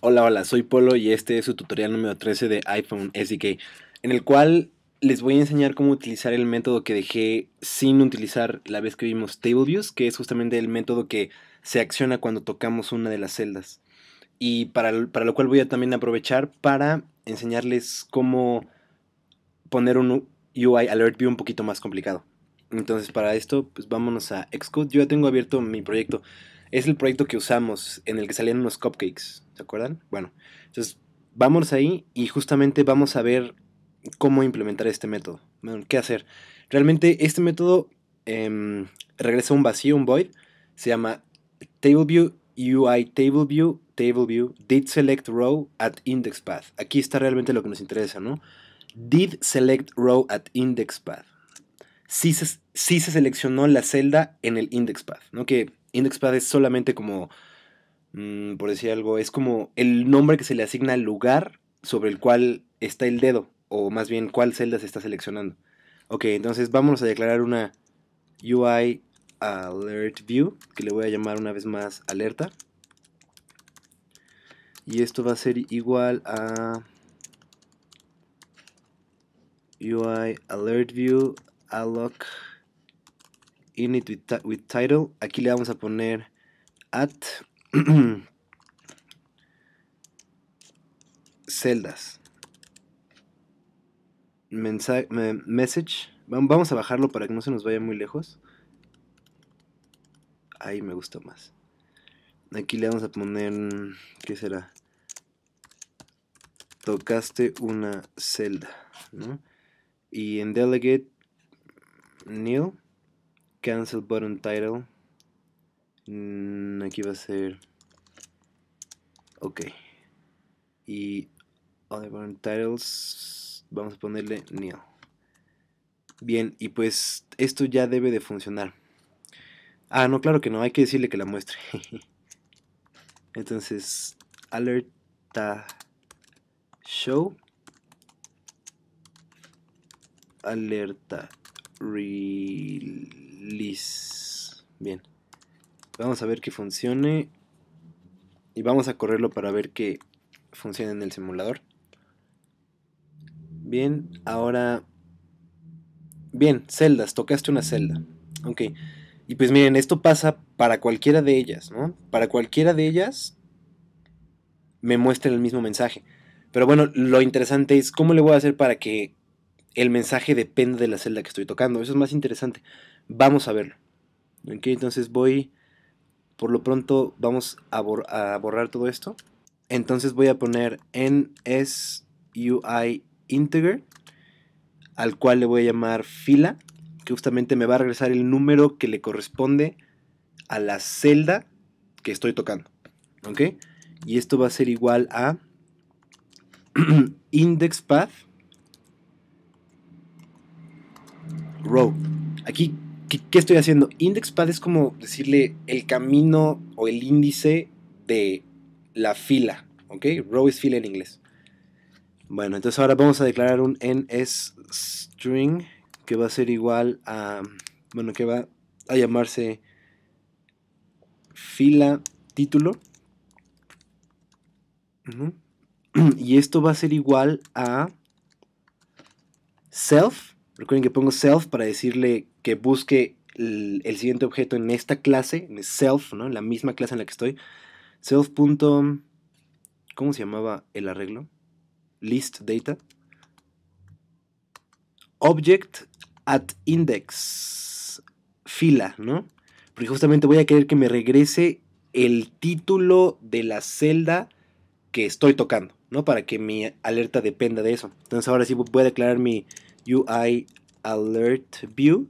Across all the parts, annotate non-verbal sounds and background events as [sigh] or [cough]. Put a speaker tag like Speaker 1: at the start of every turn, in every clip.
Speaker 1: Hola, hola, soy Polo y este es su tutorial número 13 de iPhone SDK, en el cual les voy a enseñar cómo utilizar el método que dejé sin utilizar la vez que vimos TableViews, que es justamente el método que se acciona cuando tocamos una de las celdas. Y para, lo cual voy a también aprovechar para enseñarles cómo poner un UI Alert View un poquito más complicado. Entonces para esto, pues vámonos a Xcode. Yo ya tengo abierto mi proyecto es el proyecto que usamos en el que salían unos cupcakes, ¿se acuerdan? Bueno, entonces vamos ahí y justamente vamos a ver cómo implementar este método, qué hacer. Realmente este método em, regresa un vacío, un void, se llama TableView UI TableView TableView did select row at index path. Aquí está realmente lo que nos interesa, ¿no? Did select Sí se, se seleccionó la celda en el index path, ¿no? Que IndexPad es solamente como, mm, por decir algo, es como el nombre que se le asigna al lugar sobre el cual está el dedo, o más bien cuál celda se está seleccionando. Ok, entonces vamos a declarar una UI alert view, que le voy a llamar una vez más alerta. Y esto va a ser igual a UI alert view alloc Init with, title. Aquí le vamos a poner at [clears throat] celdas. Mensaje, message. Vamos a bajarlo para que no se nos vaya muy lejos. Ahí me gustó más. Aquí le vamos a poner... ¿Qué será? Tocaste una celda. Y en delegate... New cancel button title mm, aquí va a ser ok y other button titles vamos a ponerle nil bien y pues esto ya debe de funcionar ah no claro que no hay que decirle que la muestre [laughs] entonces alerta show alerta real Liz. Bien. Vamos a ver que funcione. Y vamos a correrlo para ver que funcione en el simulador. Bien, ahora... Bien, celdas, tocaste una celda. Ok. Y pues miren, esto pasa para cualquiera de ellas, ¿no? Para cualquiera de ellas me muestra el mismo mensaje. Pero bueno, lo interesante es cómo le voy a hacer para que el mensaje dependa de la celda que estoy tocando. Eso es más interesante. Vamos a verlo. Ok, Entonces voy, por lo pronto vamos a, borrar todo esto. Entonces voy a poner NSUI integer, al cual le voy a llamar fila, que justamente me va a regresar el número que le corresponde a la celda que estoy tocando. ¿Ok? Y esto va a ser igual a [clears throat] index path row. Aquí ¿qué, estoy haciendo? IndexPad es como decirle el camino o el índice de la fila, ¿ok? Row es fila en inglés. Bueno, entonces ahora vamos a declarar un NSString que va a ser igual a, bueno, que va a llamarse fila título. [clears throat] Y esto va a ser igual a self. Recuerden que pongo self para decirle que busque el, siguiente objeto en esta clase, en self, ¿no? En la misma clase en la que estoy. Self. ¿Cómo se llamaba el arreglo? List data. Object at index. Fila, ¿no? Porque justamente voy a querer que me regrese el título de la celda que estoy tocando, ¿no? Para que mi alerta dependa de eso. Entonces ahora sí voy a declarar mi UI alert view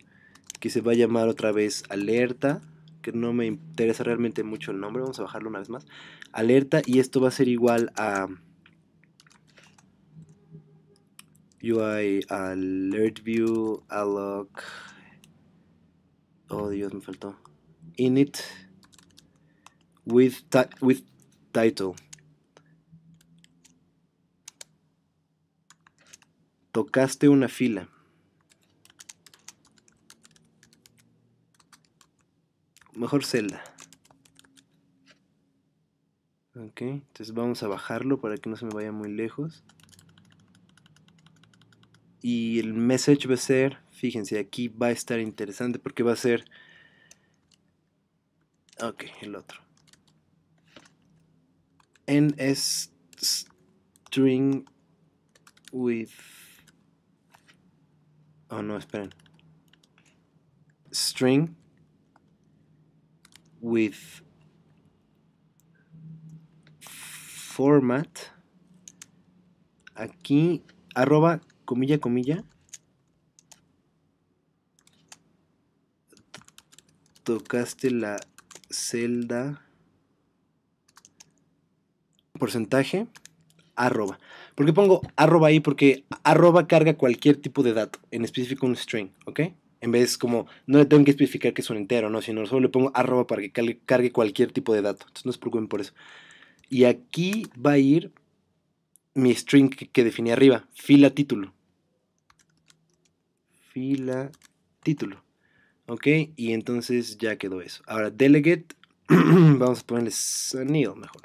Speaker 1: que se va a llamar otra vez Alerta, que no me interesa realmente mucho el nombre, vamos a bajarlo una vez más. Alerta y esto va a ser igual a UI alert view alloc oh dios me faltó init with with title tocaste una fila mejor celda. Ok, entonces vamos a bajarlo para que no se me vaya muy lejos. Y el message va a ser, fíjense, aquí va a estar interesante porque va a ser... Ok, el otro. ns string with... Oh no, esperen. String with format aquí arroba comilla comilla tocaste la celda porcentaje arroba. ¿Por qué pongo arroba ahí? Porque arroba carga cualquier tipo de dato, en específico un string, ¿ok? En vez como, no le tengo que especificar que es un entero, no, sino solo le pongo arroba para que cargue, cualquier tipo de dato. Entonces no se preocupen por eso. Y aquí va a ir mi string que, definí arriba, fila título. Fila título. Ok, y entonces ya quedó eso. Ahora, delegate, [clears throat] vamos a ponerle sonido mejor.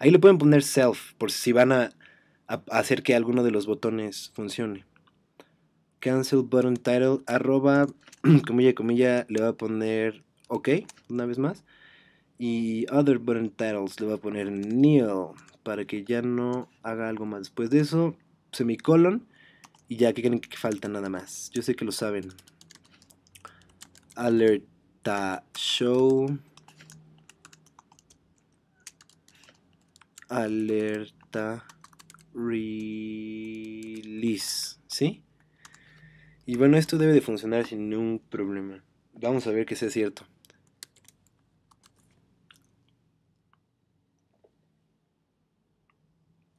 Speaker 1: Ahí le pueden poner self, por si van a hacer que alguno de los botones funcione cancel button title arroba [clears throat] comilla comilla le va a poner ok una vez más y other button titles le va a poner nil para que ya no haga algo más después de eso semicolon y ya que creen que falta nada más yo sé que lo saben alerta show alerta release ¿sí? Y bueno, esto debe de funcionar sin ningún problema. Vamos a ver que sea cierto.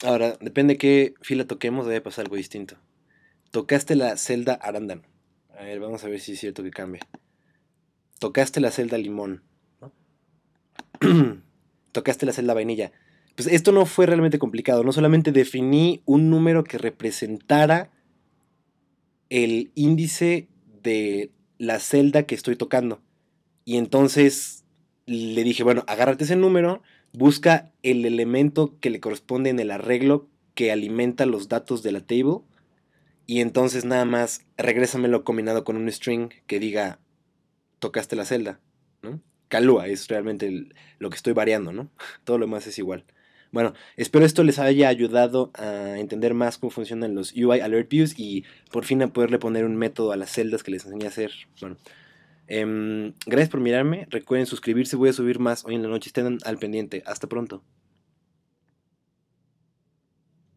Speaker 1: Ahora, depende de qué fila toquemos, debe pasar algo distinto. Tocaste la celda arándano. A ver, vamos a ver si es cierto que cambie. Tocaste la celda limón. [clears throat] Tocaste la celda vainilla. Pues esto no fue realmente complicado. No solamente definí un número que representara el índice de la celda que estoy tocando. Y entonces le dije, bueno, agárrate ese número, busca el elemento que le corresponde en el arreglo que alimenta los datos de la table. Y entonces nada más regrésamelo combinado con un string que diga, tocaste la celda, ¿no? Calúa es realmente lo que estoy variando, ¿no? [laughs] Todo lo demás es igual. Bueno, espero esto les haya ayudado a entender más cómo funcionan los UI Alert Views y por fin a poderle poner un método a las celdas que les enseñé a hacer. Bueno, em, gracias por mirarme. Recuerden suscribirse, voy a subir más hoy en la noche. Estén al pendiente. Hasta pronto.